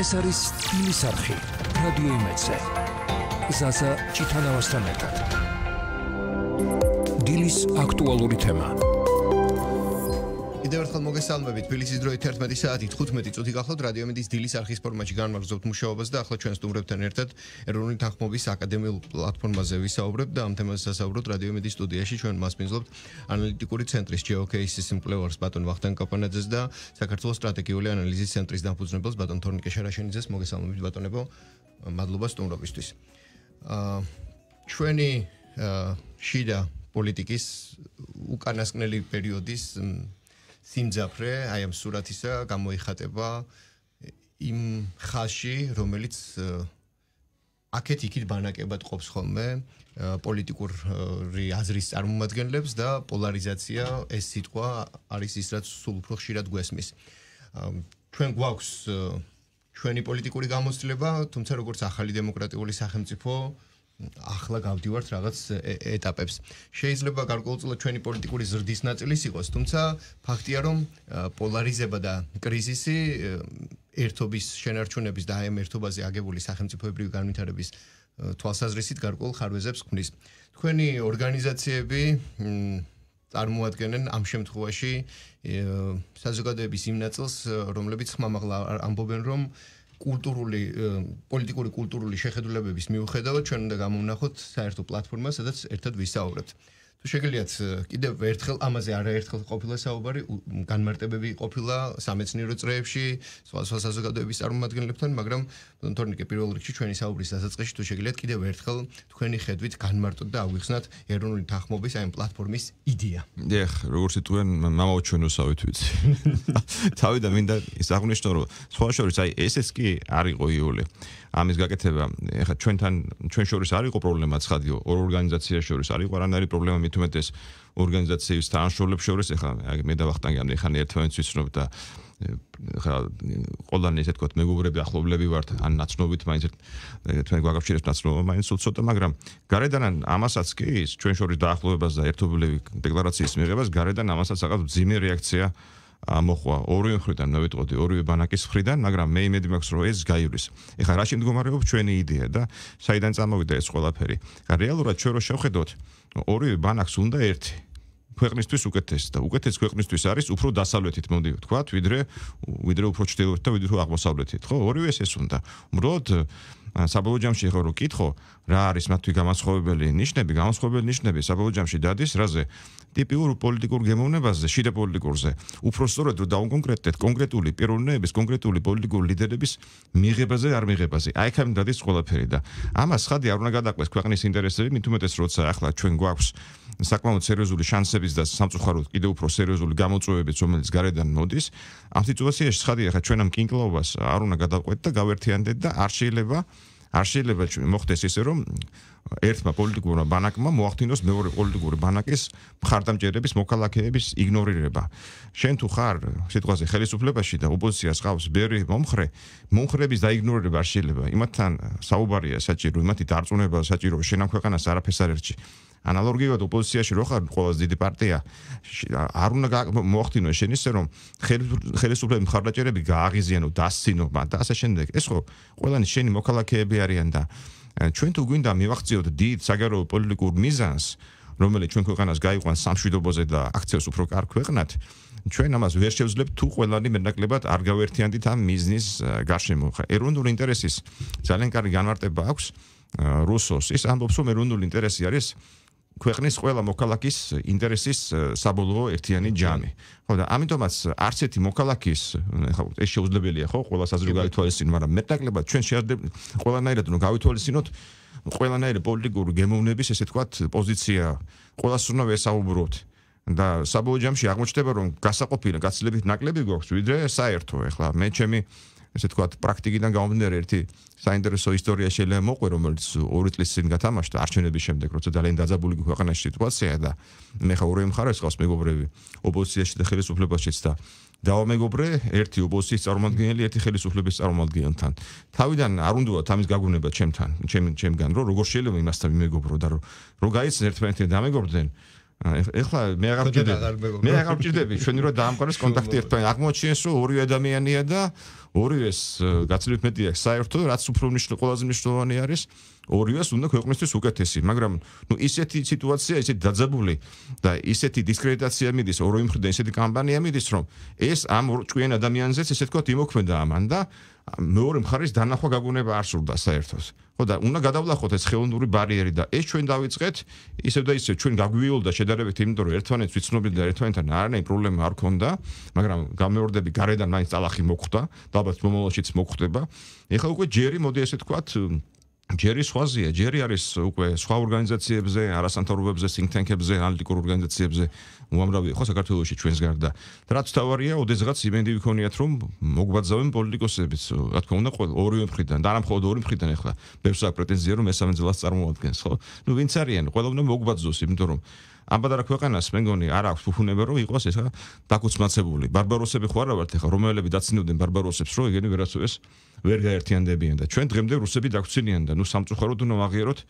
ეს არის თბილისის არქი რადიო იმეცე ზაზა ჩიტანავასთან ერთად დილის აქტუალური თემა კიდევ ერთხელ მოგესალმებით თბილისის დროით 11 საათი 15 წუთი გახლავთ რადიო მედიის დილის არქის ფორმატში განმარგზობთ მუშაობას და ახლა ჩვენ სტუმრებთან ერთად ეროვნული თანხმობის აკადემიურ პლატფორმაზე ვისაუბრებთ და ამ თემაზე სასაუბროთ რადიო მედიის სტუდიაში ჩვენ მასპინძლობთ ანალიტიკური ცენტრის GeoCase-ის მკვლევარს ბატონ ვახტანგ კაპანაძეს და საქართველოს სტრატეგიული ანალიზის ცენტრის დამფუძნებელს ბატონ თორნიკე შარაშენიძეს მოგესალმებით ბატონებო მადლობა სტუმრობისთვის აა ჩვენი შიდა პოლიტიკის უკანასკნელი პერიოდის სიმძაფრე, აი ამ სურათისა გამოიხატება იმ ხაში, რომელიც აქეთ იქით ბანაკებად ყოფს ხოლმე პოლიტიკური აზრის წარმომადგენლებს და პოლარიზაცია ეს სიტყვა არის ის რაც სულ უფრო ხშირად გვესმის. ჩვენ გვაქვს ჩვენი პოლიტიკური გამოცდილება, თუმცა როგორც ახალი დემოკრატიული სახელმწიფო ახლა გავდივართ რაღაც ეტაპებს. შეიძლება გარკვეულწილად ჩვენი პოლიტიკური ზრდის ნაწილის იყოს, თუმცა ფაქტია, რომ პოლარიზება და კრიზისი ერთობის შენარჩუნების და აემ ერთობაზე აგებული სახელმწიფოებრივი განვითარების თვალსაზრისით გარკვეულ ხარვეზებს ქმნის. თქვენი ორგანიზაციები წარმოადგენენ ამ შემთხვევაში საზოგადოების იმ ნაწილს, რომლებიც ხმამაღლა ამბობენ, რომ კულტურული პოლიტიკური კულტურული შეხედულებების მიუხედავად ჩვენ უნდა გამომნახოთ საერთო პლატფორმა სადაც ერთად ვისაუბრებთ. თუ შეგიძლიათ კიდევ ერთხელ ამაზე არაერთხელ ყოფილა საუბარი, განმარტებები ყოფილა სამეცნიერო წრეებში, სხვა სხვა საზოგადოების წარმომადგენლებთან, მაგრამ თორნიკე პირველ რიგში ჩვენი საუბრის დასაწყისში თუ შეგიძლიათ კიდევ ერთხელ თქვენი ხედვით განმარტოთ და აღვიხსნათ ეროვნული თანხმობის აი ამ პლატფორმის იდეა. დიახ, როგორც იტყვიან, მამაო ჩვენოსავით ვიცი. თავი და მინდა ის აღნიშნო რომ სხვა შორის აი ესეც კი არ იყო იოლე. ამის გაკეთება ეხა ჩვენთან ჩვენ შორის არისო პრობლემა ცხადია ორ ორგანიზაციას შორის არისო არანაირი პრობლემა მით უმეტეს ორგანიზაციების თანამშრომლებს შორის ეხა მე და ვახტანგიამდე ეხა ერთმანეთს ვიცნობ და ხა ყველანი ესე თქვა მეგობრები ახლობლები ვართ ან ნაცნობით მაინც თქვენ გვაგავჭირეთ ნაცნობა მაინც უცოტა მაგრამ გარედან ამასაც კი ის ჩვენ შორის დაახლოებას და ერთობლივი დეკლარაციის მიღებას გარედან ამასაც რაღაც ძიმე რეაქცია აა მოხვა ორივე მხრიდან, მე ვიტყოდი ორივე ბანაკის მხრიდან, მაგრამ მე იმედი მაქვს, რომ ეს გაივლის. ეხლა რაში მდგომარეობ ჩვენი იდეა და საიდან წამოვიდა ეს ყველაფერი? ეხლა რეალურად ჩვენ რო შევხედოთ, ორივე ბანაკს უნდა ერთი ქვეყნისთვის უკეთეს და უკეთეს ქვეყნისთვის არის უფრო დასავლეთით მომდი ვთქვა, ვიდრე ვიდრე უფრო ჩრდილოეთით და ვიდრე აღმოსავლეთით, ხო? ორივე ეს უნდა. უბრალოდ საბოლოო ჯამში ხო რო კითხო, რა არის მათთვის გამასხოვებელი ნიშნები, გამასხოვებელი ნიშნები საბოლოო ჯამში დადის, რაზე? ტიპიურ პოლიტიკურ გემოვნებაზე, შიდა პოლიტიკურზე. უпроსწორად რომ დაუკონკრეტდეთ კონკრეტული პიროვნების, კონკრეტული პოლიტიკური ლიდერების მიღებაზე არ მიღებაზე. აი ხამ დადის ყველაფერი და ამას ხადი არ უნდა გადაყვეს ქვეყნის ინტერესები, მით უმეტეს როცა ახლა ჩვენ გვაქვს საკმაოდ სერიოზული შანსებიც და სამწუხაროდ კიდე უფრო სერიოზული გამოწვევებიც, რომელიც გარედან მოდის, ამ სიტუაციაში ხადი ახლა ჩვენ ამ კინკლაობას არ უნდა გადაყვეთ და გავერთიანდეთ და არ შეიძლება არ შეიძლება ჩვენ მოხდეს ისე რომ ერთმა პოლიტიკურმა ბანაკმა მოახდინოს მეორე პოლიტიკური ბანაკის მხარდამჭერების მოქალაქეების იგნორირება. შენ თუ ხარ სიტყვაზე ხელისუფლებაში და ოპოზიციას ყავს ბერი მომხრე, მომხრების დაიგნორირება შეიძლება. იმათთან საუბარია საჭირო, იმათი დარწმუნება საჭიროა შენ ამ ქვეყანას არაფერს არ ერჩი. ანალოგიურად ოპოზიციაში რო ხარ ყველაზე დიდი პარტია არ უნდა მოახდინოს შენისე რომ ხელისუფლების მხარდაჭერები გააღიზიანო დასცინო და ასე შემდეგ. ეს ხო ყველანი შენი მოქალაქეები არიან და ჩვენ თუ გვინდა მივახციოთ დიდ საგარეო პოლიტიკურ მიზანს, რომელიც ჩვენ ქვეყანას გაიყვანს სამშვიდობოზე და აქცევს უფრო კარგ ქვეყნად, ჩვენ ამას ვერ შევძლებთ თუ ყველანი მერნაკლებად არ გავერთიანდით ამ მიზნის გარშემო. ეროვნული ინტერესის ძალიან კარგი განმარტება აქვს რუსოს. ის ამბობს, რომ ეროვნული ინტერესი არის ქვეყნის ყველა მოქალაქის ინტერესის საბოლოო ერთიანი ჯამი. Mm-hmm. ხო და ამიტომაც არც ერთი მოქალაქის ხო ეს შეუძლებელია ხო ყველა საზოგადოებრივი mm-hmm. მაგრამ მეტნაკლებად ჩვენ შეიძლება ყველანაირად რომ გავითვალისწინოთ ყველანაირი პოლიტიკური გემოვნების ესე თქვათ პოზიცია ყველას უნდა ვესაუბროთ და საბოლოო ჯამში აღმოჩნდება რომ გასაყოფილი გაცილებით ნაკლები გვაქვს ვიდრე საერთო ეხლა მე ჩემი ესე თქვა პრაქტიკიდან გამომდინარე ერთი საინტერესო ისტორია შეიძლება მოყვე რომელიც ორი წლის წინ გათამაშდა არჩევნების შემდეგ როცა ძალიან დაძაბული ქვეყანაში სიტუაცია და მე ხაურე მხარეს ყავს მეგობრები ოპოზიციაში და ხელისუფლებაშიც და დავამეგობრე ერთი ოპოზიციის წარმომადგენელი ერთი ხელისუფლების წარმომადგენელთან თავიდან არ უნდათ ამის გაგვნება ჩემთან ჩემ ჩემგან რომ როგორ შეიძლება იმასთან მიმეგობრო და რომ რო გაიცნ ერთმანეთს და ამეგობრდნენ ეხლა მე აღარ მჭირდება მე აღარ მჭირდება ჩვენ რა დაამყარეს კონტაქტი ერთმანეთთან აღმოჩენს რომ ორი ადამიანია და ორივეს გაცილებით მეტი აქვს საერთო რაც უფრო მნიშვნელო ყველაზე მნიშვნელოვანი არის ორივეს უნდა ქვეყნისთვის უკეთესი მაგრამ ну ისეთი სიტუაცია ისეთი დაძაბული და ისეთი дискредитация მიდის ორი მხრიდან ისეთი კამპანია მიდის რომ ეს ამ ჩვენ ადამიანზეც ესე თქვა იმოქმედა ამან და მეორე მხარეს დანახვა გაგონება არ სურდა საერთოს. ხო და უნდა გადავლახოთ ეს ხელოვნური ბარიერი და ეს ჩვენ დავიწყეთ ისევ და ისევ ჩვენ გაგვიულდა შედარებით იმიტომ რომ ერთმანეთს ვიცნობდით და ერთმანეთთან არანაირი პრობლემა არ ქონდა, მაგრამ გამეორდები გარედან მაინც ძალახი მოხვდა და ალბათ მომავალშიც მოხვდება. ეხლა უკვე ჯერი მოდი ასე თქვათ ჯერი სხვაზია, ჯერი არის უკვე სხვა ორგანიზაციებზე, არასანთავრობებზე, სინკთენკებზე, ანალიტიკურ ორგანიზაციებზე უამრავია ხო საქართველოსში ჩვენს გარდა. და რაც თავარია, ოდესღაც იმენდი ვიქონიათ, რომ მოგვაძავენ პოლიტიკოსებს, რა თქმა უნდა, ორივე მხრიდან, და არა მხოლოდ ორი მხრიდან ახლა, ბევრს აქვს პრეტენზია, რომ მესამე ძალას წარმოადგენს, ხო? ნუ ვინც არიან, ყველამ მოგვაძოს, იმიტომ რომ ამ პატარა ქვეყანას მე მგონი არ აქვს უფუნება რომ იყოს ესა დაკუცმაცებული. ბარბაროსები ხო არა ვართ ახლა, რომელები დაცინოდნენ ბარბაროსებს, რომ ეგენი ვერასოეს ვერ გაერთიანდებიან და ჩვენ დღემდე რუსები დაგვცინიან და ნუ სამწუხაროდ უნდა აღიეროთ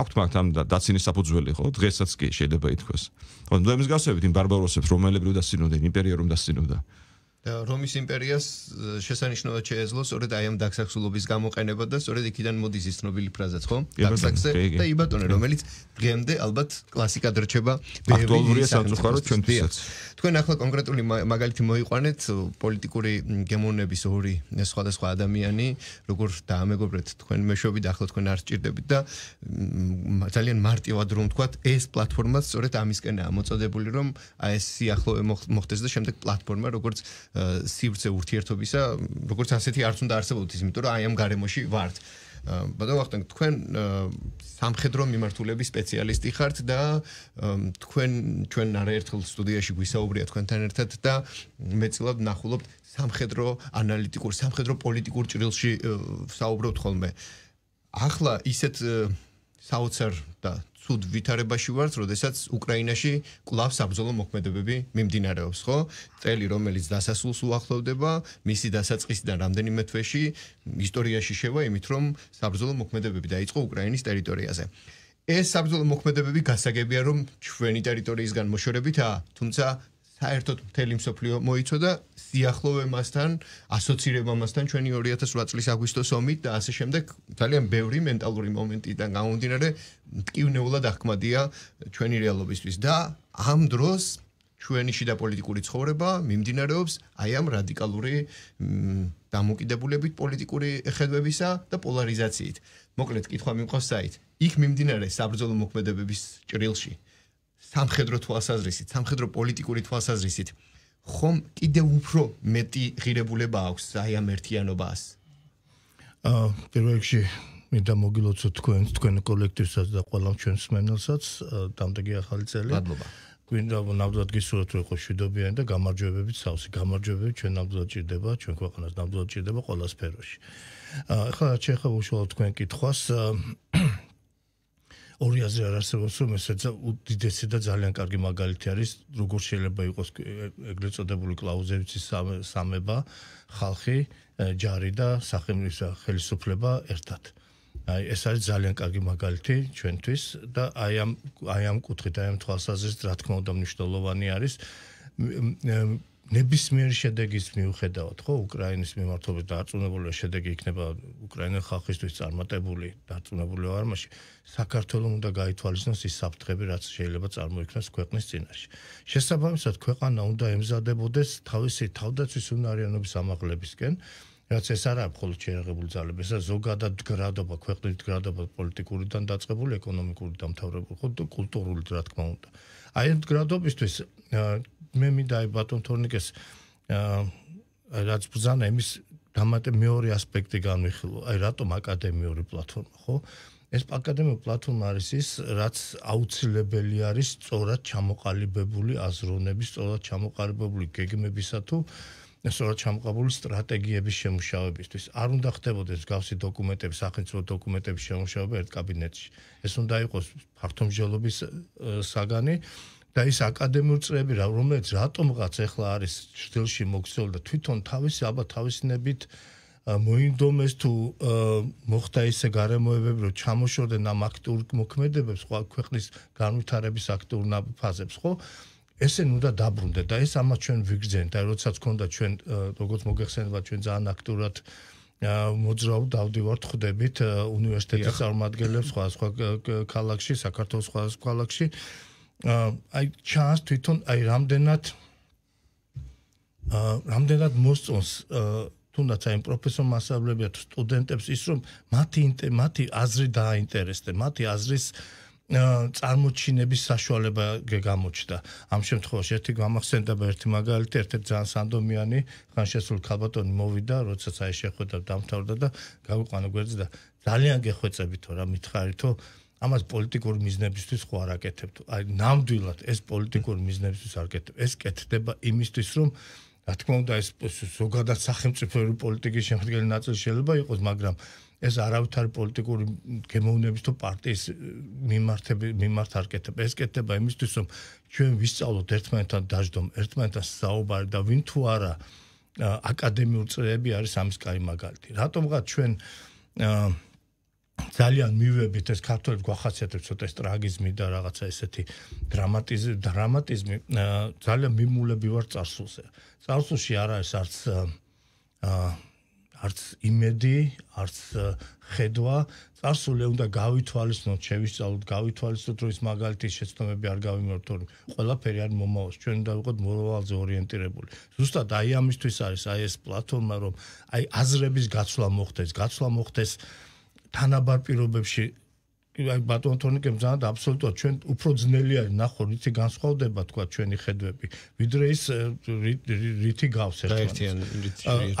აქვთ მაგ ამ დაცინის საფუძველი ხო დღესაც კი შეიძლება ითქვას. ხო მდგომსგავსებით იმ ბარბაროსებს რომელებიც დაცინოდნენ იმპერია რომ დაცინოდა. რომის იმპერიას შესანიშნავად შეეძლო სწორედ აი ამ დაქსაქსულობის გამოყენება და სწორედ იქიდან მოდის ის ცნობილი ფრაზაც ხო დაქსაქსე და იბატონე რომელიც დღემდე ალბათ კლასიკად რჩება აქტუალურია სამწუხარო ჩვენთვისაც თქვენ ახლა კონკრეტული მაგალითი მოიყვანეთ პოლიტიკური გემოვნების ორი სხვადასხვა ადამიანი როგორ დაამეგობრეთ თქვენ მეშობით ახლა თქვენ არ სჭირდებით და ძალიან მარტივად რომ ვთქვათ ეს პლატფორმა სწორედ ამისკენაა მოწოდებული რომ აი ეს სიახლოვე მოხდეს და შემდეგ პლატფორმა როგორც სივრცე ურთიერთობისა, როგორც ასეთი არც უნდა არსებობდეს, იმიტომ რომ აი ამ გარემოში ვართ. ბატონო ვახტან, თქვენ სამხედრო მიმართულების სპეციალისტი ხართ და თქვენ ჩვენ არაერთხელ სტუდიაში გვისაუბრია თქვენთან ერთად და მეწილად ნახულობთ სამხედრო ანალიტიკურ, სამხედრო პოლიტიკურ ჭრილში საუბრობთ ხოლმე. ახლა ისეთ საოცარ და ცუდ ვითარებაში ვართ, როდესაც უკრაინაში კლავს აბზოლო მოქმედებები მიმდინარეობს, ხო? წელი, რომელიც დასასრულს უახლოვდება, მისი დასაწყისიდან რამდენიმე თვეში ისტორიაში შევა იმით, რომ აბზოლო მოქმედებები დაიწყო უკრაინის ტერიტორიაზე. ეს აბზოლო მოქმედებები გასაგებია, რომ ჩვენი ტერიტორიისგან მოშორებითა, თუმცა საერთოდ მთელი მსოფლიო მოიწოდა სიახლოვე მასთან, ასოცირება მასთან ჩვენი 2008 წლის აგვისტოს ომით და ასე შემდეგ ძალიან ბევრი მენტალური მომენტიდან გამომდინარე მტკივნეულად ახმადია ჩვენი რეალობისთვის და ამ დროს ჩვენი შიდა პოლიტიკური ცხოვრება მიმდინარეობს აი ამ რადიკალური დამოკიდებულებით პოლიტიკური ხედვებისა და პოლარიზაციით. მოკლედ, კითხვა მიმყოს საით. იქ მიმდინარე საბრძოლო მოქმედებების ჭრილში სამხედრო თვალსაზრისით, სამხედრო პოლიტიკური თვალსაზრისით ხომ კიდევ უფრო მეტი ღირებულება აქვს აი ამ ერთიანობას? აა პირველ რიგში მე და მოგილოცო თქვენ თქვენ კოლექტივსაც და ყველა ჩვენს მენელსაც დამდეგი ახალი წელი. მადლობა. გვინდა ნამდვილად გისურვოთ რომ იყოს შვიდობიანი და გამარჯვებებით სავსე. გამარჯვებები ჩვენ ნამდვილად ჭირდება, ჩვენ ქვეყანას ნამდვილად ჭირდება ყველა სფეროში. აა ახლა შეხება უშუალოდ თქვენ კითხვას აა ორი აზრი არ არსებობს რომ ეს უდიდესი და ძალიან კარგი მაგალითი არის როგორ შეიძლება იყოს ეგრეთ წოდებული კлауზევიცის სამება ხალხი ჯარი და სახელმწიფო ხელისუფლება ერთად აი ეს არის ძალიან კარგი მაგალითი ჩვენთვის და აი ამ აი ამ კუთხით აი ამ თვალსაზრისით რა თქმა უნდა მნიშვნელოვანი არის ნებისმიერ შედეგის მიუხედავად, ხო, უკრაინის მმართველობის დარწმუნებული შედეგი იქნება უკრაინის ხალხისთვის წარმატებული, დარწმუნებული არმაში, საქართველოს უნდა გაითვალისწინოს ის საფრთხები, რაც შეიძლება წარმოიქმნას ქვეყნის წინაშე. შესაბამისად, ქვეყანა უნდა ემზადებოდეს თავისი თავდაცვის უნარიანობის ამაღლებისკენ. რაც ეს არაა მხოლოდ შეიარაღებული ძალები, ესა ზოგადად გრადობა, ქვეყნის გრადობა პოლიტიკურიდან დაწყებული, ეკონომიკური დამთავრებული, ხო, კულტურული რა თქმა უნდა. აი ამ გრადობისთვის მე მინდა აი ბატონ თორნიკეს აა რაც ბზანა იმის დამატე მეორე ასპექტი განვიხილო. აი რატომ აკადემიური პლატფორმა, ხო? ეს აკადემიური პლატფორმა არის ის, რაც აუცილებელი არის სწორად ჩამოყალიბებული აზროვნების, სწორად ჩამოყალიბებული გეგმებისა თუ სწორად ჩამოყალიბებული სტრატეგიების შემუშავებისთვის. არ უნდა ხდებოდეს გავსი დოკუმენტების, სახელმწიფო დოკუმენტების შემუშავება ერთ კაბინეტში. ეს უნდა იყოს ფართომსჯელობის საგანი. და ის აკადემიურ წრეები რა რომელიც რატომღაც ახლა არის ჭრილში მოქცეული და თვითონ თავისი ალბათ თავისნებით მოინდომეს თუ მოხდა ისე გარემოებები რომ ჩამოშორდნენ ამ აქტიურ მოქმედებებს ხო ქვეყნის განვითარების აქტიურ ფაზებს ხო ესენ უნდა დაბრუნდეთ და ეს ამას ჩვენ ვიგრძენ და როდესაც ქონდა ჩვენ როგორც მოგეხსენება ჩვენ ძალიან აქტიურად მოძრაობ დავდივართ ხდებით უნივერსიტეტის წარმომადგენლებს სხვა სხვა ქალაქში საქართველოს სხვა სხვა ქალაქში აი ჩანს თვითონ აი რამდენად აა რამდენად მოსწონს თუნდაც აი პროფესორ მასაბლებია სტუდენტებს ის რომ მათი მათი აზრი დააინტერესდა მათი აზრის წარმოჩინების საშუალება გამოჩნდა. ამ შემთხვევაში ერთი გამახსენდა ერთი მაგალითი, ერთ-ერთი ძალიან სანდომიანი ხანშესულ ქალბატონი მოვიდა, როდესაც აი შეხვედრა დამთავრდა და გავიყვანა გვერდზე და ძალიან გეხვეწებითო რა მითხარითო, აა ამას პოლიტიკური მიზნებისთვის ხო არ აკეთებთ. აი ნამდვილად ეს პოლიტიკური მიზნებისთვის არ აკეთებ. ეს კეთდება იმისთვის, რომ რა თქმა უნდა ეს ზოგადად სახელმწიფო პოლიტიკის შემდგენელი ნაწილი შეიძლება იყოს, მაგრამ ეს არავითარ პოლიტიკური გემოვნების თუ პარტიის მიმართები მიმართ არ კეთებ. ეს კეთდება იმისთვის, რომ ჩვენ ვისწავლოთ ერთმანეთთან დაждდომ, ერთმანეთთან საუბარი და ვინ თუ არა აკადემიურ წრეები არის ამის კაი მაგალითი. რატომღაც ჩვენ აა ძალიან მივებით ეს ქართულად გვახასიათებს ცოტა ეს ტრაგიზმი და რაღაცა ესეთი დრამატიზ დრამატიზმი ძალიან მიმულები ვარ წარსულზე. წარსულში არ არის არც არც იმედი, არც ხედვა. წარსული უნდა გავითვალისწინოთ, შევისწავლოთ, გავითვალისწინოთ, რომ ის მაგალითი შეცდომები არ გავიმართოთ, რომ ყველაფერი არ მომავალს. ჩვენ უნდა ვიყოთ მომავალზე ორიენტირებული. ზუსტად აი ამისთვის არის აი ეს პლატფორმა, რომ აი აზრების გაცვლა მოხდეს, გაცვლა მოხდეს აა თანაბარ პირობებში აი ბატონ თორნიკემ ზანად აბსოლუტურად ჩვენ უფრო ძნელი არის ნახო რითი განსხვავდება თქვა ჩვენი ხედვები ვიდრე ის რითი გავს ერთად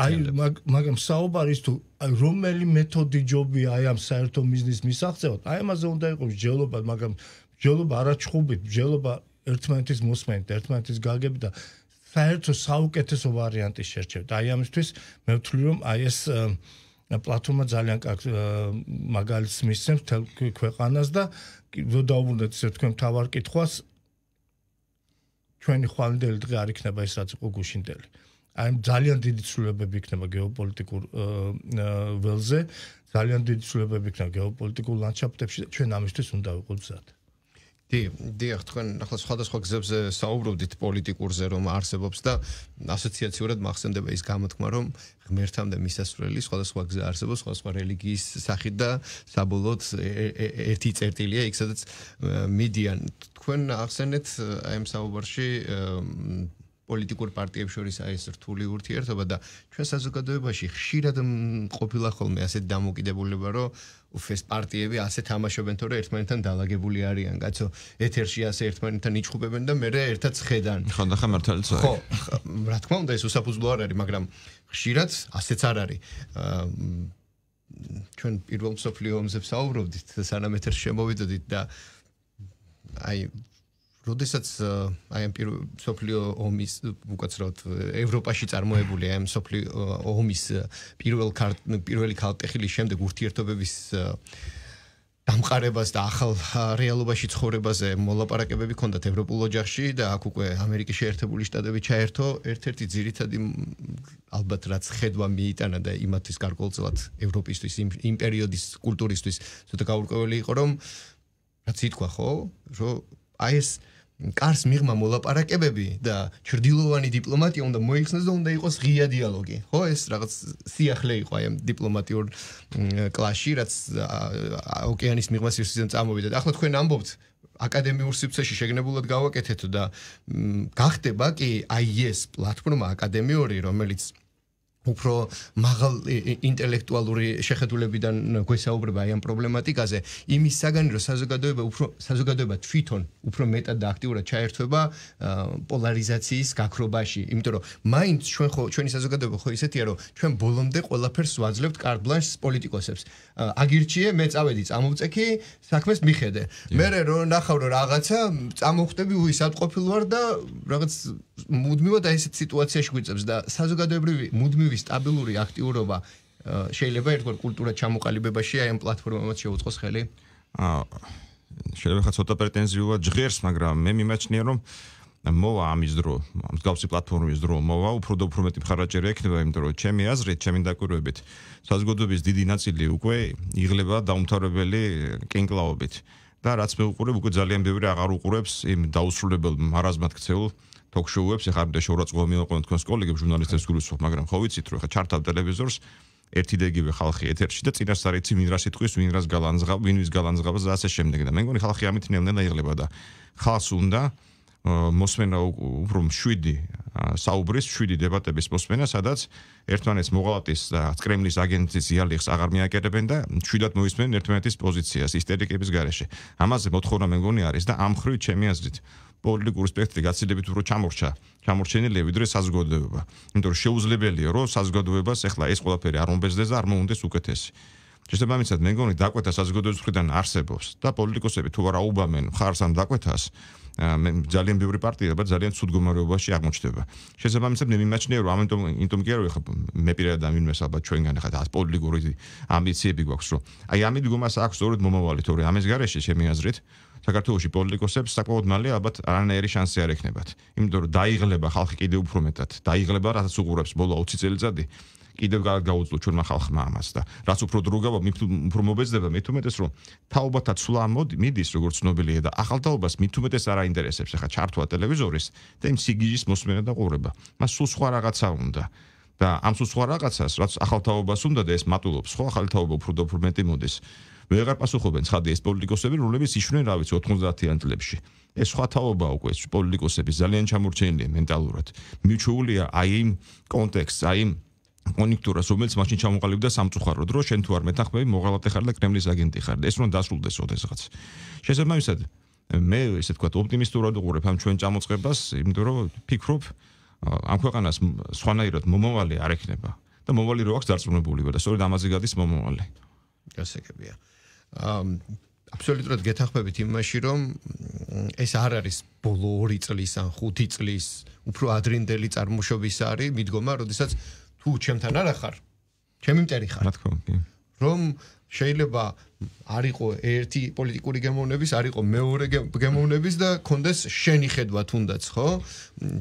აი მაგრამ საუბარი ის თუ რომელი მეთოდი ჯობია აი ამ საერთო ბიზნეს მისაღწევად აი ამაზე უნდა იყოს ჯელობა მაგრამ ჯელობა არაჩხუბით ჯელობა ერთმანეთის მოსმენით ერთმანეთის გაგები და საერთო საუკეთესო ვარიანტი შეერჩევთ აი ამისთვის მე ვთვლი რომ აი ეს და პლატონმა ძალიან კარგ მაგალითს მისცემ თელ ქვეყანას და დაუბრუნდეთ ისე თქვენ თავარ კითხვას ჩვენი ხვალდელი დღე არ იქნება ეს რაც იყო გუშინდელი აი ძალიან დიდი ცვლილებები იქნება გეოპოლიტიკურ ველზე ძალიან დიდი ცვლილებები იქნება გეოპოლიტიკურ ლანდშაფტებში ჩვენ ამისთვის უნდა ვიყოთ მზად დი დი თქვენ ახლა სხვადასხვა გზებზე საუბრობდით პოლიტიკურზე რომ არსებობს და ასოციაციურად მახსენდება ის გამოთქმა რომ ღმერთამდე მისასვლელი სხვადასხვა გზა არსებობს სხვადასხვა რელიგიის სახით და საბოლოოდ ერთი წერტილია იქ სადაც მედიან თქვენ ახსენეთ აი ამ საუბარში პოლიტიკურ პარტიებს შორის აი ეს რთული ურთიერთობა და ჩვენ საზოგადოებაში ხშირად ყოფილა ხოლმე ასეთ დამოკიდებულება რომ ფეს პარტიები ასე თამაშობენ თორე ერთმანეთთან დალაგებული არიან კაცო ეთერში ასე ერთმანეთთან იჭხუბებენ და მე რა ერთად ცხედან ხო და ხა მართალიც არის ხო რა თქმა უნდა ეს უსაფუძვლო არ არის მაგრამ ხშირად ასეც არ არის ჩვენ პირველ მსოფლიო ომზე საუბრობდით და სანამ ეთერში შემოვიდოდით და აი როდესაც აი ამ სოფლიო ომის უკაცრავად ევროპაში წარმოებული აი ამ სოფლიო ომის პირველ ქარტ პირველი ქალტეხილის შემდეგ ურთიერთობების დამყარებას და ახალ რეალობაში ცხოვრებაზე მოლაპარაკებები ქონდათ ევროპულ ოჯახში და აქ უკვე ამერიკის შეერთებული შტატები ჩაერთო ერთ-ერთი ძირითადი ალბათ რაც ხედვა მიიტანა და იმათვის გარკვეულწილად ევროპისთვის იმ პერიოდის კულტურისთვის ცოტა გაურკვეველი იყო რომ რაც ითქვა ხო რომ აი ეს კარს მიღმა მოლაპარაკებები და ჩრდილოვანი დიპლომატია უნდა მოიხსნას და უნდა იყოს ღია დიალოგი. ხო, ეს რაღაც სიახლე იყო აი ამ დიპლომატიურ კლასში, რაც ოკეანის მიღმას ისიდან წამოვიდა. ახლა თქვენ ამბობთ აკადემიურ სივრცეში შეგნებულად გავაკეთეთ და გახდება კი აი ეს პლატფორმა აკადემიური, რომელიც უფრო მაღალ ინტელექტუალური შეხედულებიდან გვესაუბრება აი ამ პრობლემატიკაზე იმის საგანი რომ საზოგადოება უფრო საზოგადოება თვითონ უფრო მეტად და აქტიურად ჩაერთვება პოლარიზაციის გაქრობაში იმიტომ რომ მაინც ჩვენ ხო ჩვენი საზოგადოება ხო ისეთია რომ ჩვენ ბოლომდე ყველაფერს ვაძლევთ კარბლანშს პოლიტიკოსებს აგირჩიე მე წავედი წამოვწექი საქმეს მიხედე მე რე რო ნახავ რომ რაღაცა წამოხტები უი სატყופיლ ვარ და რაღაც მუდმივად აი ეს სიტუაციაში გვიწევს და საზოგადოებრივი მუდმივი სტაბილური აქტიურობა შეიძლება ერთგვარ კულტურა ჩამოყალიბებაში აი ამ პლატფორმამაც შეუწყოს ხელი აა შეიძლება ხა ცოტა პრეტენზიულად ჟღერს მაგრამ მე მიმაჩნია რომ მოვა ამის დრო, მსგავსი პლატფორმის დრო მოვა, უფრო და უფრო მეტი ხარჯერი ექნება, იმიტომ რომ ჩემი აზრით, ჩემი დაკვირვებით, საზოგადოების დიდი ნაწილი უკვე იღლება დაუმთავრებელი კენკლაობით. და რაც მე უყურებ, უკვე ძალიან ბევრი აღარ უყურებს იმ დაუსრულებელ მარაზმად ქცეულ ток-შოუებს, ეხლა მე შეურაცხყოფა მიმოყვანოთ თქვენს კოლეგებს, ჟურნალისტებს გულისხმობ, მაგრამ ხო ვიცით რომ ეხლა ჩართავ ტელევიზორს ერთი და იგივე ხალხი ეთერში და წინას არ იცი ვინ რა სიტყვის, ვინ რას გალანძღავ, ვინ ვის გალანძღავს და ასე შემდეგ და მე მგონი ხალხი ამით ნელ-ნელა იღლება და ხალხს უნდა მოსმენა უფრო მშვიდი საუბრის შვიდი დებატების მოსმენა, სადაც ერთმანეთს მოღალატის და კრემლის აგენტის იალიხს აღარ მიაკერებენ და შვიდად მოისმენენ ერთმანეთის პოზიციას ისტერიკების გარეშე. ამაზე მოთხოვნა მე მგონი არის და ამ ხრივ ჩემი აზრით პოლიტიკური სპექტრი გაცილებით უფრო ჩამორჩა, ჩამორჩენილია ვიდრე საზოგადოება. იმიტომ რომ შეუძლებელია რომ საზოგადოებას ახლა ეს ყველაფერი არ მომბეზდეს და არ მოუნდეს უკეთესი. შესაბამისად მეგონი დაკვეთა საზოგადოების მხრიდან არსებობს და პოლიტიკოსები თუ არ აუბამენ ხარს ამ დაკვეთას მე ძალიან ბევრი პარტია ალბათ ძალიან ცუდ გომარეობაში აღმოჩნდება. შესაბამისად მე მიმაჩნია რომ ამიტომ ინტომ კი არ ვიხო მე პირადად ამ ინვეს ალბათ ჩვენგან ახლა ას პოლიტიკური ამბიციები გვაქვს რომ აი ამი დგომას აქვს სწორედ მომავალი თორე ამის გარეშე ჩემი აზრით საქართველოს პოლიტიკოსებს საკმაოდ მალე ალბათ არანაირი შანსი არ ექნებათ. იმიტომ რომ დაიღლება ხალხი კიდევ უფრო მეტად, დაიღლება რასაც უყურებს ბოლო 20 წელიწადში კიდევ გადაგაუძლო ჩვენმა ხალხმა ამას და რაც უფრო დროგავა უფრო მომეძება მით უმეტეს რომ თაობათა ცვლა მიდის როგორც ნობელია და ახალ თაობას მით უმეტეს არ აინტერესებს ახლა ჩართვა ტელევიზორის და იმ სიგიჟის მოსმენა და ყურება მას სულ სხვა რაღაცა უნდა და ამ სულ სხვა რაღაცას რაც ახალ თაობას უნდა და ეს მატულობს ხო ახალ თაობა უფრო და უფრო მეტი მოდის ვეღარ პასუხობენ ხადი ეს პოლიტიკოსები რომლებიც ისვნენ რა ვიცი 90-იან წლებში ეს სხვა თაობა უკვე პოლიტიკოსები ძალიან ჩამორჩენილია მენტალურად მიჩულია აი იმ კონტექსტს აი იმ კონექტურას, რომელიც მაშინ ჩამოყალიბდა სამწუხარო დრო, შენ თუ არ მეთანხმები, მოღალატე ხარ და კრემლის აგენტი ხარ. ეს რომ დასრულდეს ოდესღაც. შესაბამისად, მე ესე ვთქვა, ოპტიმისტურად ვუყურებ ამ ჩვენ ჩამოწყებას, იმიტომ რომ ფიქრობ ამ ქვეყანას სვანაიროთ მომავალი არ ექნება და მომავალი რო აქვს დარწმუნებული ვარ და სწორედ ამაზე გადის მომავალი. გასაგებია. ამ აბსოლუტურად გეთანხმებით იმაში, რომ ეს არ არის ბოლო 2 წლის ან 5 წლის უფრო ადრინდელი წარმოშობის არის მიდგომა, როდესაც თუ ჩემთან არ ახარ ჩემი მტერი ხარ რა თქმა უნდა რომ შეიძლება არ იყო ერთი პოლიტიკური გემოვნების, არ იყო მეორე გემოვნების და კონდეს შენი ხედვა თუნდაც, ხო?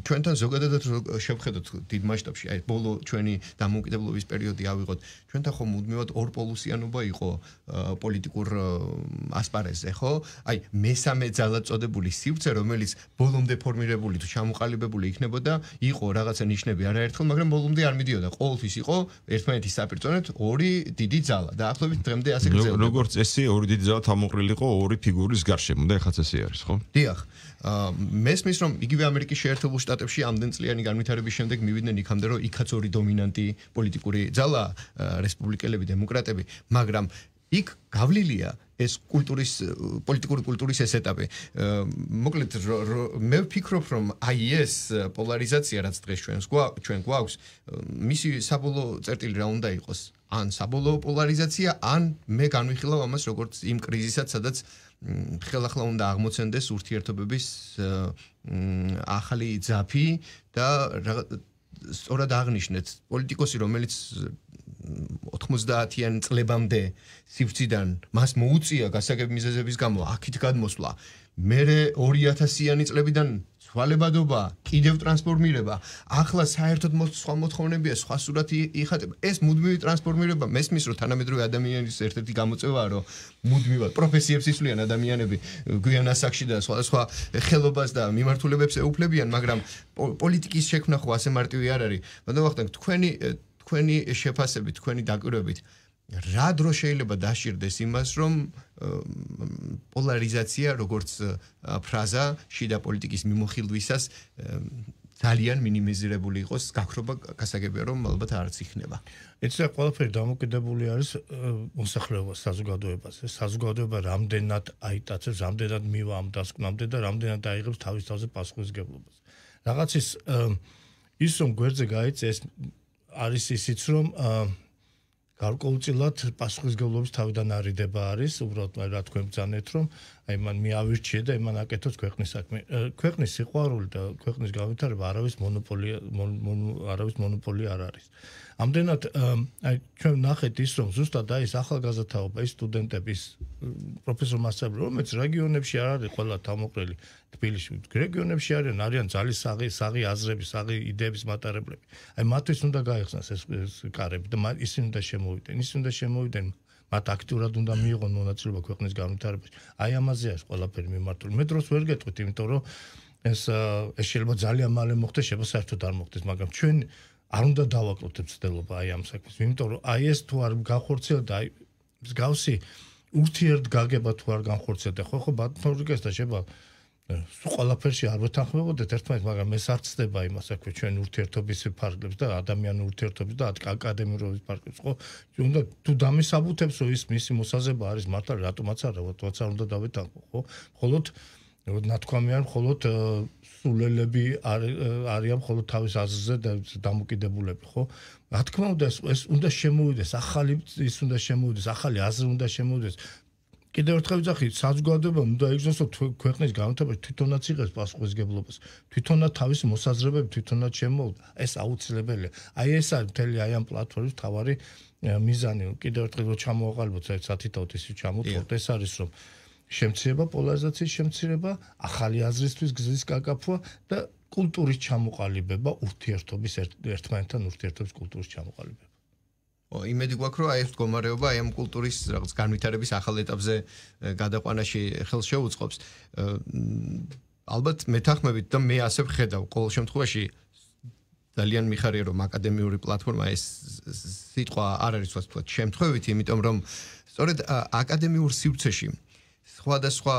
ჩვენთან ზოგადადაც შევხედოთ დიდ მასშტაბში, აი ბოლო ჩვენი დამოუკიდებლობის პერიოდი ავიღოთ. ჩვენთან ხო მუდმივად ორპოლუსიანობა იყო პოლიტიკურ ასპარეზზე, ხო? აი მესამე ძალაწოდებული სივრცე, რომელიც ბოლომდე ფორმირებული თუ ჩამოყალიბებული იქნებოდა, იყო რაღაცა ნიშნები არაერთხელ, მაგრამ ბოლომდე არ მიდიოდა. ყოველთვის იყო ერთმანეთის საპირწონედ ორი დიდი ძალა. დაახლოებით დღემდე ასე გრძელდება. წესი ორი დიდი ძალა თამოყრილიყო ორი ფიგურის გარშემო და ეხაც ესე არის ხო? დიახ. აა მესმის რომ იგივე ამერიკის შეერთებულ შტატებში ამდენ წლიანი განვითარების შემდეგ მივიდნენ იქამდე რომ იქაც ორი დომინანტი პოლიტიკური ძალა რესპუბლიკელები დემოკრატები, მაგრამ იქ გავლილია ეს კულტურის პოლიტიკური კულტურის ეს ეტაპი. მოკლედ მე ვფიქრობ, რომ აი ეს პოლარიზაცია, რაც დღეს ჩვენს გვაქვს, ჩვენ გვაქვს, მისი საბოლოო წერტილი რა უნდა იყოს? ან საბოლოო პოლარიზაცია, ან მე განვიხილავ ამას როგორც იმ კრიზისად, სადაც ხელახლა უნდა აღმოცენდეს ურთიერთობების ახალი ძაფი და სწორად აღნიშნეთ პოლიტიკოსი, რომელიც 90-იან წლებამდე სივრციდან მას მოუწია გასაგები მიზეზების გამო აქით გადმოსვლა. მე 2000-იანი წლებიდან ცვალებადობა კიდევ ტრანსფორმირება. ახლა საერთოდ სხვა მოთხოვნებია, სხვა სურათი იხატება. ეს მუდმივი ტრანსფორმირება მესმის რომ თანამედროვე ადამიანის ერთ-ერთი გამოწვევაა, რომ მუდმივად პროფესიებს ისვლიან ადამიანები გვიან ასაკში და სხვა სხვა ხელობას და მიმართულებებს ეუფლებიან, მაგრამ პოლიტიკის შექმნა ხო ასე მარტივი არ არის. მაგრამ ვახტანგ თქვენი თქვენი შეფასებით, თქვენი დაკვირვებით, რა დრო შეიძლება დაშირდეს იმას, რომ პოლარიზაცია, როგორც ფრაზა, შიდა პოლიტიკის მიმოხილვისას ძალიან მინიმიზირებული იყოს, გაქრობა გასაგებია, რომ ალბათ არც იქნება. ეცა ყველაფერი დამოკიდებული არის მოსახლეობის საზოგადოებაზე. საზოგადოება რამდენად აიტაცებს, რამდენად მივა ამ დასკვნამდე და რამდენად აიღებს თავის თავზე პასუხისგებლობას. რაღაცის ის რომ გვერდზე გაიწეს არის ისიც რომ გარკვეულწილად პასუხისგებლობის თავიდან არიდება არის უბრალოდ რა თქვენ ბძანეთ რომ აი მან მიავირჩიე და მან აკეთოს ქვეყნის საქმე. ქვეყნის სიყვარული და ქვეყნის გავითარება არავის მონოპოლია არავის მონოპოლი არ არის. ამდენად აი ჩვენ ნახეთ ის რომ ზუსტად აი ეს ახალგაზრდაობა ის სტუდენტების პროფესორ მასაბლ რომელიც რეგიონებში არ არის ყველა თამოყრელი თბილისში რეგიონებში არიან არიან ძალის საღი საღი აზრების საღი იდეების მატარებლები აი მათთვის უნდა გაიხსნას ეს კარები და ისინი უნდა შემოვიდნენ ისინი უნდა შემოვიდნენ მათ აქტიურად უნდა მიიღონ მონაწილეობა ქვეყნის განვითარებაში. აი ამაზე არის ყველაფერი მიმართული. მე დროს ვერ გეტყვით, იმიტომ რომ ეს ეს შეიძლება ძალიან მალე მოხდეს, შეიძლება საერთოდ არ მოხდეს, მაგრამ ჩვენ არ უნდა დავაკლოთ ცდილობა აი ამ საქმეს, იმიტომ რომ აი ეს თუ არ განხორციელდა, აი მსგავსი ურთიერთგაგება თუ არ განხორციელდა, ხო ხო ბათუმი რიგესთან შეიძლება სულ ყველაფერში არ ვეთანხმებოდეთ ერთმანეთს, მაგრამ ეს არ ცდება იმას, აკვე ჩვენ ურთიერთობის ფარგლებს და ადამიანური ურთიერთობის და აკადემიურობის ფარგლებს, ხო? უნდა თუ დამისაბუთებს, რომ ის მისი მოსაზრება არის მართალი, რატომაც არ რატომაც არ უნდა დავეთანხმო, ხო? მხოლოდ ნათქვამი არ მხოლოდ სულელები არ არის მხოლოდ თავის აზრზე დამოკიდებულები, ხო? რა თქმა უნდა, ეს უნდა შემოვიდეს, ახალი ის უნდა შემოვიდეს, ახალი აზრი უნდა შემოვიდეს, კიდევ ერთხელ ვიძახით, საზოგადოებამ უნდა იგზნოს ქვეყნის განვითარებას, თვითონაც იღებს პასუხისგებლობას, თვითონაც თავის მოსაზრებებს თვითონაც შემოვლ, ეს აუცილებელია. აი ესა მთელი აი ამ პლატფორმის თავი მიზანი, კიდევ ერთხელ რომ ჩამოვაყალიბოთ, ეს სათითაოდ ისე ჩამოთვალოთ, ეს არის რომ შემცირება, პოლარიზაციის შემცირება, ახალი აზრისთვის გზის კაკაფვა და კულტურის ჩამოყალიბება, ურთიერთობის ერთმანეთთან ურთიერთობის კულტურის ჩამოყალიბება. იმედი გვაქვს რომ აი ეს მდგომარეობა აი ამ კულტურის რაღაც განვითარების ახალ ეტაპზე გადაყვანაში ხელ შეუწყობს ალბათ მეთანხმებით და მე ასე ვხედავ ყოველ შემთხვევაში ძალიან მიხარია რომ აკადემიური პლატფორმა ეს სიტყვა არ არის უცბად შემთხვევით იმიტომ რომ სწორედ აკადემიურ სივრცეში სხვადასხვა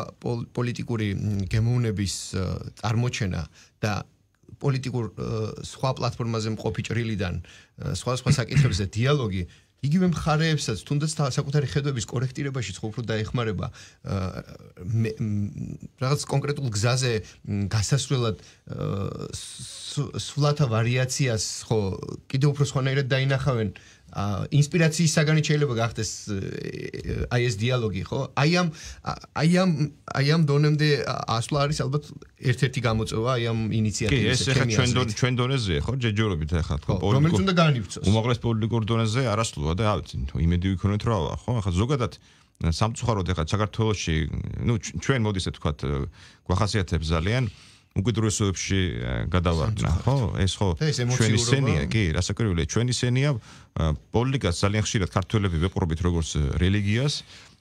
პოლიტიკური გემოვნების წარმოჩენა და პოლიტიკურ სხვა პლატფორმაზე მყოფი ჭრილიდან სხვა სხვა საკითხებზე დიალოგი იგივე მხარეებსაც თუნდაც საკუთარი ხედვების კორექტირებაში ხო უფრო დაეხმარება რაღაც კონკრეტულ გზაზე გასასვლელად სვლათა ვარიაციას ხო კიდევ უფრო სხვანაირად დაინახავენ ა ინსპირაციის საგანი შეიძლება გახდეს აი ეს დიალოგი ხო? აი ამ აი ამ აი ამ დონემდე ასლა არის ალბათ ერთ-ერთი გამოწვევა აი ამ ინიციატივის შექმნაზე. კი, ეს ხა ჩვენ ჩვენ დონეზეა ხო? ჯეჯორობით ახლა თქო პოლიტიკურ რომელიც უნდა განივწოს. უმაღლეს პოლიტიკურ დონეზე არასრულა და აი იმედი ვიქნოთ რა ხო? ახლა ზოგადად სამწუხაროდ ახლა საქართველოსში ნუ ჩვენ მოდი ესე თქვა გვახასიათებს ძალიან აა უგდრესობებში გადავარდნა, ხო? ეს ხო? ჩვენი სენია, კი, რასაკვირველია, ჩვენი სენია პოლიტიკას ძალიან ხშირად ქართველები ვეპყრობით როგორც რელიგიას,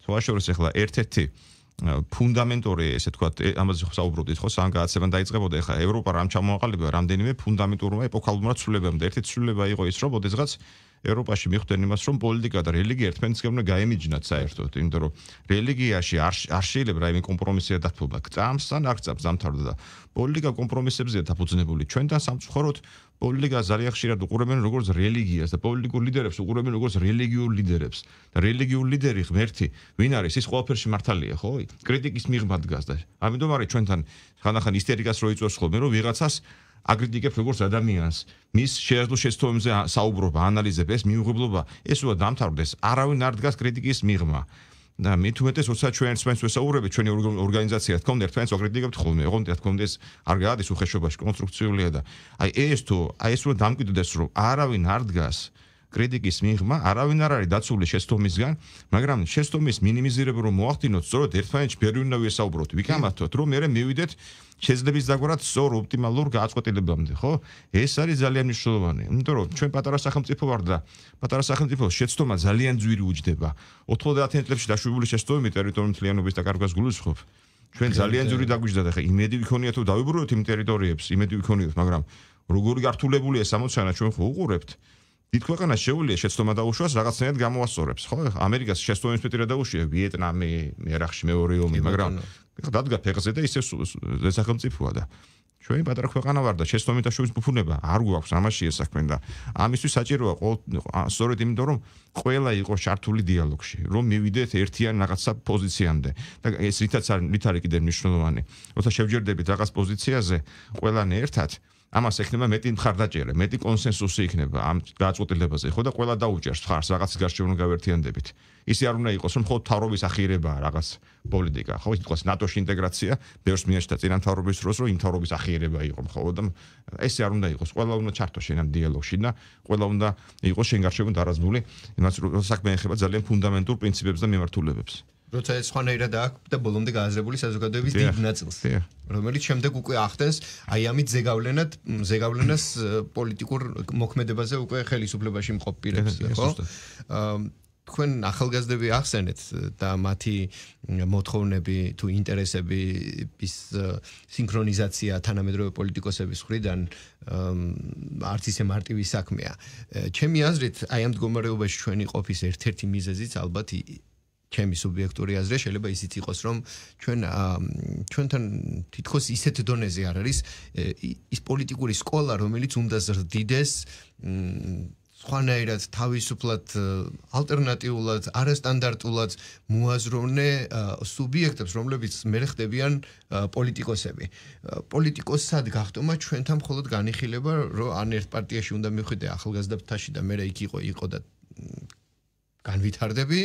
თვაშორის ახლა ერთ-ერთი ფუნდამენტური, ესე თქვა, ამაზე საუბრობდით, ხო? სამგაცებან დაიწყებოდა ახლა ევროპა რამ ჩამოაყალიბა, რამდენიმე ფუნდამენტურმა ეპოქალურმა ცვლილებამ და ერთ-ერთი ცვლილება იყო ის, რომ შესაძაც ევროპაში მიხვდნენ იმას, რომ პოლიტიკა და რელიგია ერთმანეთისგან უნდა გაემიჯნათ საერთოდ, იმიტომ რომ რელიგიაში არ არ შეიძლება რაიმე კომპრომისი დათვობა. წამს ან არ წამს ამთავრდა და პოლიტიკა კომპრომისებზია დაფუძნებული. ჩვენთან სამცხოვროთ პოლიტიკა ძალიან ხშირად უყურებენ როგორც რელიგიას და პოლიტიკურ ლიდერებს უყურებენ როგორც რელიგიურ ლიდერებს და რელიგიურ ლიდერი ღმერთი ვინ არის ის ყველაფერში მართალია ხო კრიტიკის მიღმა დგას და ამიტომ არის ჩვენთან ხანდახან ისტერიკას როიწვევს ხოლმე რომ ვიღაცას აგრიდიკებს როგორც ადამიანს მის შეერთო შეცდომებზე საუბრობა ანალიზებს ეს მიუღებლობა ეს უნდა დამთავრდეს არავინ არ დგას კრიტიკის მიღმა და მე თუმეტეს 20 ჩვენს მას ვესაუბრები ჩვენი ორგანიზაცია თქონდა ერთმანეთს აკრიტიკებთ ხოლმე ოღონდ რა თქმა უნდა ეს არ გადადის უხეშობაში კონსტრუქციულია და აი ეს თუ აი ეს რომ დამკვიდდეს რომ არავინ არ დგას კრიტიკის მიღმა არავინ არ არის დაცული შეცდომისგან მაგრამ შეცდომის მინიმიზირება რომ მოახდინოთ სწორედ ერთმანეთში ვერ უნდა ვიესაუბროთ ვიკამათოთ რომ მე მივიდეთ შეძლების დაგვრად სწორ ოპტიმალურ გააწყვეტილებამდე ხო ეს არის ძალიან მნიშვნელოვანი იმიტომ რომ ჩვენ პატარა სახელმწიფო ვარ და პატარა სახელმწიფო შეცდომა ძალიან ძვირი უჯდება 90 წლებში დაშვებული შეცდომები ტერიტორიული მთლიანობის და კარგას გულისხმობ ჩვენ ძალიან ძვირი დაგვიჯდა და ხა იმედი ვიქონია თუ დავიბრუნოთ იმ ტერიტორიებს იმედი ვიქონიოთ მაგრამ როგორი გართულებულია სამოცანა ჩვენ ხო უყურებთ დიდ ქვეყანას შეუძლია შეცდომა დაუშვას რაღაცნაირად გამოასწორებს ხო ამერიკას შეცდომა ინსპექტორი დაუშვია ვიეტნამი ერახში მეორე ომი მაგრამ დადგა ფეხზე და ისევ სახელმწიფოა და ჩვენი პატარა ქვეყანა ვარ და შეცდომითა შუბის ფუფუნება არ გვაქვს ამაში ესაქმენ და ამისთვის საჭიროა სწორედ იმიტომ რომ ყველა იყოს შართული დიალოგში რომ მივიდეთ ერთიან რაღაცა პოზიციამდე და ეს რითაც არის რით არის კიდე მნიშვნელოვანი როცა შევჯერდებით რაღაც პოზიციაზე ყველანი ერთად ამას ექნება მეტი მხარდაჭერა, მეტი კონსენსუსი იქნება ამ დაწყვეტილებაზე, ხო და ყველა დაუჭერს მხარს რაღაცის გარშემო გავერთიანდებით. ისე არ უნდა იყოს, რომ ხო თავრობის ახირებაა რაღაც პოლიტიკა, ხო იყოს ნატოში ინტეგრაცია, ბევრს მიაჩნდა წინათავრობის დროს, რომ იმ თავრობის ახირებაა იყო, ხო და ესე არ უნდა იყოს, ყველა უნდა ჩართოს შენ ამ დიალოგში და ყველა უნდა იყოს შენ გარშემო დარაზმული, იმას რომ საქმე ეხება ძალიან ფუნდამენტურ პრინციპებს და მიმართულებებს. როცა ეს ხანეირად აქვს და ბოლომდე გააზრებული საზოგადოების დიდ ნაწილს რომელიც შემდეგ უკვე ახდენს აი ამით ზეგავლენად ზეგავლენას პოლიტიკურ მოქმედებაზე უკვე ხელისუფლებაში მყოფ პირებს ხო თქვენ ახალგაზრდები ახსენეთ და მათი მოთხოვნები თუ ინტერესების სინქრონიზაცია თანამედროვე პოლიტიკოსების ხრიდან არც ისე მარტივი საქმეა. ჩემი აზრით, აი ამ მდგომარეობაში ჩვენი ყოფის ერთ-ერთი მიზეზიც ალბათ ჩემი სუბიექტური აზრი შეიძლება ისიც იყოს რომ ჩვენ ჩვენთან თითქოს ისეთ დონეზე არ არის ის პოლიტიკური სკოლა რომელიც უნდა ზრდიდეს სხვანაირად თავისუფლად ალტერნატიულად არასტანდარტულად მოაზროვნე სუბიექტებს რომლებიც მერე ხდებიან პოლიტიკოსები პოლიტიკოსად გახდომა ჩვენთან მხოლოდ განიხილება რომ ან ერთ პარტიაში უნდა მივხვდე ახალგაზრდა ფთაში და მე რა იქ იყო იყო და განვითარდები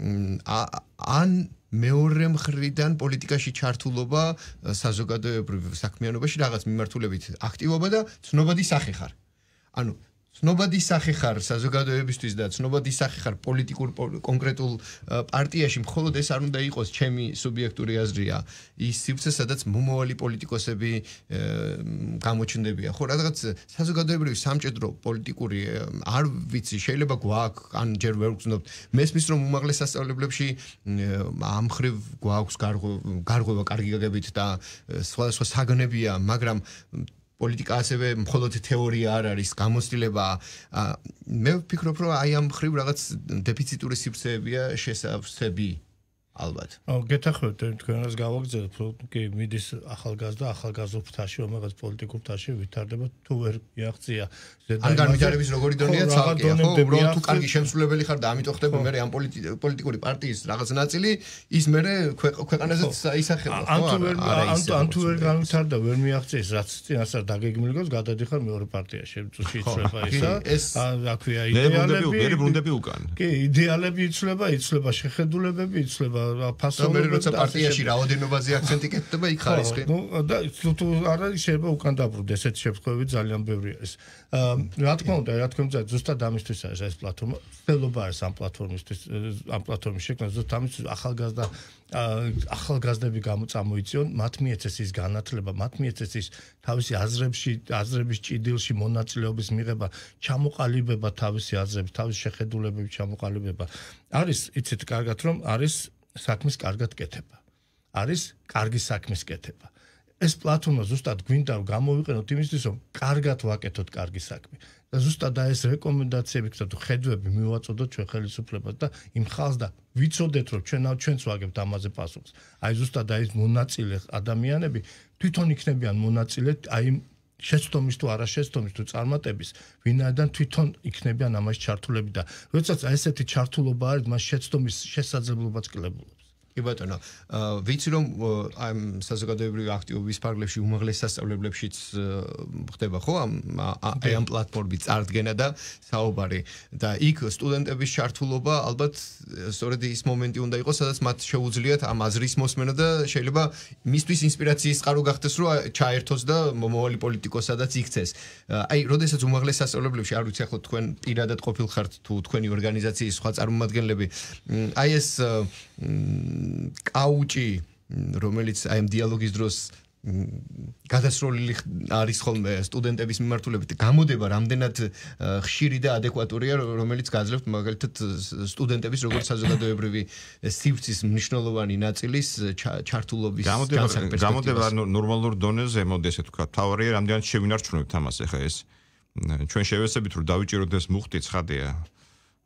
ან მეორე მხრიდან პოლიტიკაში ჩართულობა საზოგადოებრივ საქმიანობაში რაღაც მიმართულებით აქტივობა და ცნობადი სახე ხარ. ანუ ცნობადი სახე ხარ საზოგადოებისთვის და ცნობადი სახე ხარ პოლიტიკურ კონკრეტულ პარტიაში მხოლოდ ეს არ უნდა იყოს ჩემი სუბიექტური აზრია ის სივრცე სადაც მომავალი პოლიტიკოსები გამოჩნდებია ხო რაღაც საზოგადოებრივი სამჭედრო პოლიტიკური არ ვიცი შეიძლება გვაქვს ან ჯერ ვერ ვგრძნობთ მესმის რომ უმაღლეს სასწავლებლებში ამ ხრივ გვაქვს გარღვევა კარგი გაგებით და სხვადასხვა საგნებია მაგრამ პოლიტიკა ასევე მხოლოდ თეორია არ არის, გამოცდილება. მე ვფიქრობ, რომ აი ამ ხრივ რაღაც დეფიციტური სიფრთხეებია შესაძები. ალბათ. ო, გეთახვით, თქვენას გავაგზავნებ, რომ კი მიდის ახალგაზრდა, ახალგაზრდა ფთაში, რომელსაც პოლიტიკურ ფთაში ვითარდება, თუ ვერ იაღწია. ან განვითარების როგორი დონეა ცალკე, ხო, უბრალოდ თუ კარგი შემსრულებელი ხარ და ამიტომ ხდება მე ამ პოლიტიკური პარტიის რაღაც ნაწილი, ის მე ქვეყანაზეც ისახება, ხო? ან თუ ვერ ან თუ ან თუ ვერ განვითარდა, ვერ მიაღწია, რაც წინასწარ დაგეგმილიგოს, გადადიხარ მეორე პარტიაში, წუში იცრება ისა. ა რა ქვია, იდეალები, მე ბრუნდები უკან. კი, იდეალები იცრება, იცრება შეხედულებები, იცრება ფასონ მე როცა პარტიაში რაოდენობაზე აქცენტი კეთდება იქ არის ხო ნუ და თუ არა შეიძლება უკან დაბრუნდეს ესეთ შემთხვევები ძალიან ბევრია ეს რა თქმა უნდა რა თქმა უნდა ზუსტად ამისთვის არის ეს პლატფორმა ფელობა არის ამ პლატფორმისთვის ამ პლატფორმის შექმნა ზუსტად ამისთვის ახალგაზრდა ახალგაზრდები გამოწამოიციონ მათ მიეცეს ის განათლება მათ მიეცეს ის თავისი აზრებში აზრების ჭიდილში მონაწილეობის მიღება ჩამოყალიბება თავისი აზრები თავისი შეხედულებების ჩამოყალიბება არის იცით კარგად რომ არის საქმის კარგად კეთება. არის კარგი საქმის კეთება. ეს პლატფორმა ზუსტად გვინდა გამოვიყენოთ იმისთვის, რომ კარგად ვაკეთოთ კარგი საქმე. და ზუსტად ეს რეკომენდაციები, თქო, ხედვები მივაწოდოთ ჩვენ ხელისუფლებას და იმ ხალს და ვიცოდეთ, რომ ჩვენ ჩვენც ვაგებთ ამაზე პასუხს. აი ზუსტად აი ეს მონაწილე ადამიანები თვითონ იქნებიან მონაწილე აი შეცდომის თუ არაშეცდომის თუ წარმატების ვინაიდან თვითონ იქნება ამაში ჩართულები და როდესაც ესეთი ჩართულობა არის მას შეცდომის შესაძლებლობაც კლებულობს კი ბატონო, ვიცი რომ აი საზოგადოებრივი აქტივობის ფარგლებში უმაღლეს სასწავლებლებშიც ხდება ხო ამ აი ამ პლატფორმის წარდგენა და საუბარი და იქ სტუდენტების ჩართულობა ალბათ სწორედ ის მომენტი უნდა იყოს სადაც მათ შეუძლიათ ამ აზრის მოსმენა და შეიძლება მისთვის ინსპირაციის წყარო გახდეს რომ ჩაერთოს და მომავალი პოლიტიკოსადაც იქცეს. აი, როდესაც უმაღლეს სასწავლებლებში არ ვიცი ახლა თქვენ პირადად ყოფილ ხართ თუ თქვენი ორგანიზაციის სხვა წარმომადგენლები აი ეს კაუჭი რომელიც აი ამ დიალოგის დროს გადასროლილი არის ხოლმე სტუდენტების მიმართულებით გამოდება რამდენად ხშირი და ადეკვატურია რომელიც გაძლევთ მაგალითად სტუდენტების როგორც საზოგადოებრივი სივრცის მნიშვნელოვანი ნაწილის ჩართულობის განსაკუთრებით გამოდება ნორმალურ დონეზე მოდეს ეს თქვა თავარია რამდენად შევინარჩუნებთ ამას ახლა ეს ჩვენ შევესებით რომ დავიჭიროთ ეს მუხტი ცხადია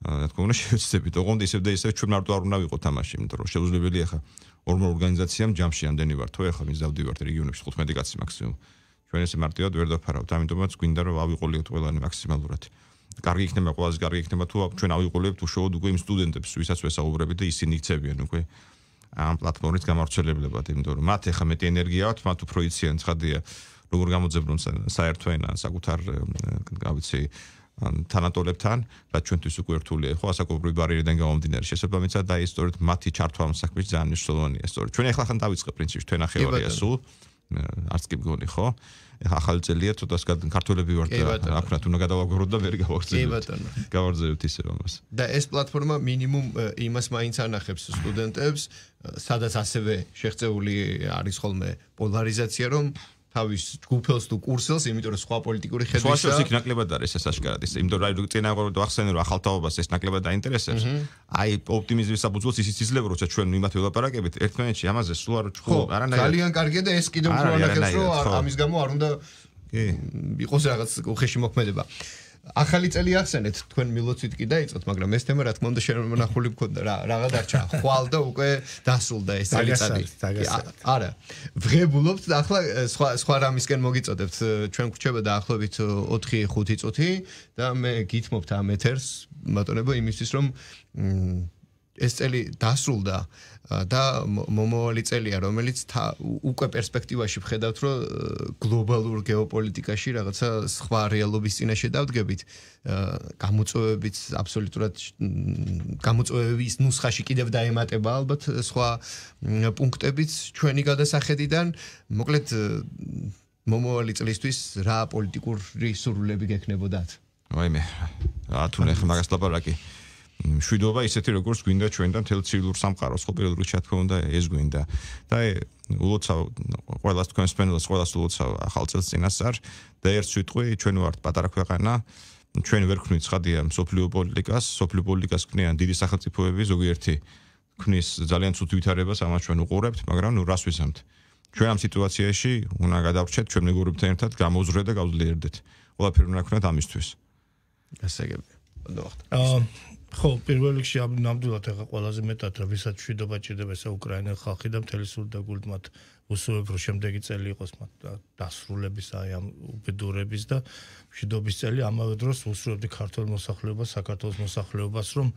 რა თქმა უნდა შევეცდებით. ოღონდ ისევ და ისევ ჩვენ მარტო არ უნდა ვიყო თამაში, იმიტომ რომ შეუძლებელი ახლა ორმო ორგანიზაციამ ჯამში ამდენი ვართო, ახლა მისდავდი ვართ რეგიონებში 15 კაცი მაქსიმუმ. ჩვენ ესე მარტივად ვერ დაფარავთ, ამიტომაც გვინდა რომ ავიყოლოთ ყველანი მაქსიმალურად. კარგი იქნება ყველაზე კარგი იქნება თუ ჩვენ ავიყოლებთ უშუალოდ უკვე იმ სტუდენტებს, ვისაც ვესაუბრებით და ისინი იქცევიან უკვე ამ პლატფორმის გამარჩველებლებად, იმიტომ რომ მათ ახლა მეტი ენერგია აქვთ, მათ უფრო იციან ცხადია როგორ გამოძებნონ საერთო ენა, საკუთარ, რა ვიცი, თანატოლებთან, რაც ჩვენთვის უკვე რთულია, ხო, ასაკობრივი ბარიერიდან გამომდინარე შესაძლებამიცა და ის სწორედ მათი ჩართვა ამ საქმეში ძალიან მნიშვნელოვანია, სწორედ. ჩვენ ახლა ხან დავიწყე პრინციპში თქვენ ახეორია სულ არც კი მგონი, ხო? ახალი წელია ცოტას ქართველები ვართ აკრათ უნდა გადავაგვაროთ და ვერი გავახსენოთ. კი ბატონო. გავარძევთ ისე ამას. და ეს პლატფორმა მინიმუმ იმას მაინც ანახებს სტუდენტებს, სადაც ასევე შეღწეული არის ხოლმე პოლარიზაცია, რომ თავის ჯგუფელს თუ კურსელს, იმიტომ რომ სხვა პოლიტიკური ხედვისა. სხვა შეხედვით ნაკლებად არის ეს აშკარად ის, იმიტომ რომ აი წინააღმდეგ დაახსენე რომ ახალთაობას ეს ნაკლებად დაინტერესებს. აი ოპტიმიზმის საფუძველს ისიც იძლევა, როცა ჩვენ იმათ ველაპარაკებით, ერთმანეთში ამაზე სულ არ ჩქო, არანაირად. ძალიან კარგია და ეს კიდევ უფრო ანაკლებს რომ ამის გამო არ უნდა კი იყოს რაღაც უხეში მოქმედება. ახალი წელი ახსენეთ თქვენ მილოცით კი დაიწყოთ მაგრამ ეს თემა რა თქმა უნდა შემონახული მქონდა რა რაღა დარჩა ხვალ და უკვე დასულდა ეს წელი წადი არა ვღებულობთ ახლა სხვა სხვა რამისკენ მოგიწოდებთ ჩვენ გვრჩება დაახლოებით 4-5 წუთი და მე გითმობთ ამ ეთერს ბატონებო იმისთვის რომ ეს წელი დასრულდა და მომავალი წელია, რომელიც უკვე პერსპექტივაში ვხედავთ, რომ გლობალურ გეოპოლიტიკაში რაღაცა სხვა რეალობის წინაშე დავდგებით. გამოწვევებიც აბსოლუტურად გამოწვევების ნუსხაში კიდევ დაემატება ალბათ სხვა პუნქტებიც ჩვენი გადასახედიდან. მოკლედ მომავალი წლისთვის რა პოლიტიკური სურვილები გექნებოდათ? აი მე რა თუნე ხმაგას ლაპარაკი. მშვიდობა ისეთი როგორც გვინდა ჩვენ და მთელ ცივილურ სამყაროს ხო პირველ რიგში რა თქმა უნდა ეს გვინდა და ულოცავ ყველას თქვენს პენელს ყველას ულოცავ ახალ წელს წინასწარ და ერთ სიტყვი ჩვენ ვართ პატარა ქვეყანა ჩვენ ვერ ქნით ცხადია სოფლიო პოლიტიკას სოფლიო პოლიტიკას ქნიან დიდი სახელმწიფოები ზოგიერთი ქნის ძალიან ცუდ ვითარებას ამას ჩვენ უყურებთ მაგრამ ნუ რას ვისამთ ჩვენ ამ სიტუაციაში უნდა გადავრჩეთ ჩვენ მეგობრებთან ერთად გამოძრე და გავძლიერდეთ ყველაფერი უნდა ქნათ ამისთვის გასაგებია ნუ ახლა ხო, პირველ რიგში ამ ნამდვილად ახლა ყველაზე მეტად ვისაც შვიდობა ჭირდება ესა უკრაინელ ხალხი და მთელი სულ და გულით მათ უსუებრო შემდეგი წელი იყოს მათ დასრულების აი ამ უბედურების და შვიდობის წელი ამავე დროს უსურვებდი ქართულ მოსახლეობას, საქართველოს მოსახლეობას, რომ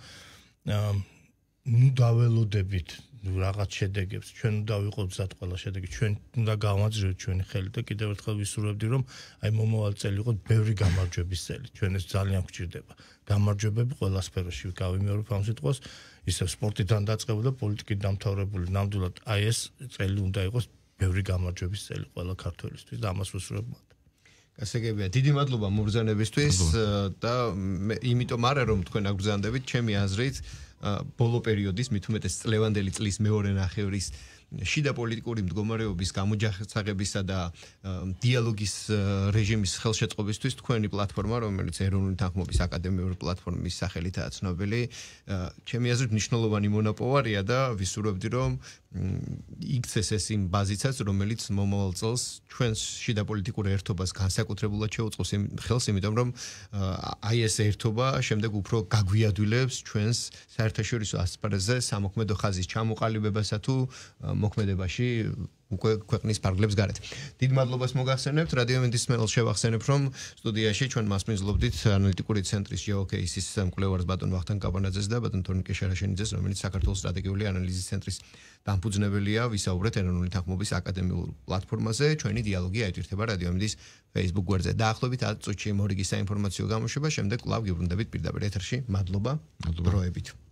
ნუ დაველოდებით რაღაც შედეგებს ჩვენ უნდა ვიყოთ ზად ყველა შედეგი ჩვენ უნდა გამარჯვებთ ჩვენი ხელი და კიდევ ერთხელ ვისურვებდი რომ აი მომავალ წელი იყოს ბევრი გამარჯვების წელი ჩვენ ეს ძალიან გვჭირდება გამარჯვებები ყველა სფეროში გავიმეორებ ამ სიტყვას ისე სპორტიდან დაწყებული და პოლიტიკით დამთავრებული ნამდვილად აი ეს წელი უნდა იყოს ბევრი გამარჯვების წელი ყველა ქართველისთვის და ამას ვისურვებთ გასაგებია დიდი მადლობა მობრძანებისთვის და იმიტომ არა რომ თქვენ აგბრძანდებით ჩემი აზრით ბოლო პერიოდის მithumetes წლევანდელი წლის მეორე ნახევრის შიდა პოლიტიკური მდგომარეობის გამოჯახცაღებისა და დიალოგის რეჟიმის ხელშეწყობისთვის თქვენი პლატფორმა, რომელიც ეროვნული თანხმობის აკადემიური პლატფორმის სახელითაა ცნობილი, ჩემი აზრით მნიშვნელოვანი მონაპოვარია და ვისურვებდი, რომ იქცეს ეს იმ ბაზიცაც, რომელიც მომავალ წელს ჩვენს შიდა პოლიტიკურ ერთობას განსაკუთრებულად შეუწყოს იმ ხელს, იმიტომ რომ აი ეს ერთობა შემდეგ უფრო გაგვიადვილებს ჩვენს საერთაშორისო ასპარეზზე სამოქმედო ხაზის ჩამოყალიბებასა თუ მოქმედებაში უკვე ქვეყნის ფარგლებს გარეთ. დიდ მადლობას მოგახსენებთ რადიო მენდის მელს შევახსენებ, რომ სტუდიაში ჩვენ მასმინძლობდით ანალიტიკური ცენტრის GeoCase-ის მკვლევარს ბატონ ვახტან კაბანაძეს და ბატონ თორნიკე შარაშენიძეს, რომელიც საქართველოს სტრატეგიული ანალიზის ცენტრის დამფუძნებელია. ვისაუბრეთ ეროვნული თანხმობის აკადემიურ პლატფორმაზე. ჩვენი დიალოგი აიწერება რადიო მენდის Facebook გვერდზე. დაახლოებით 10 წუთში მორიგი საინფორმაციო გამოშვება, შემდეგ კლავ გიბრუნდებით პირდაპირ ეთერში. მადლობა. დროებით.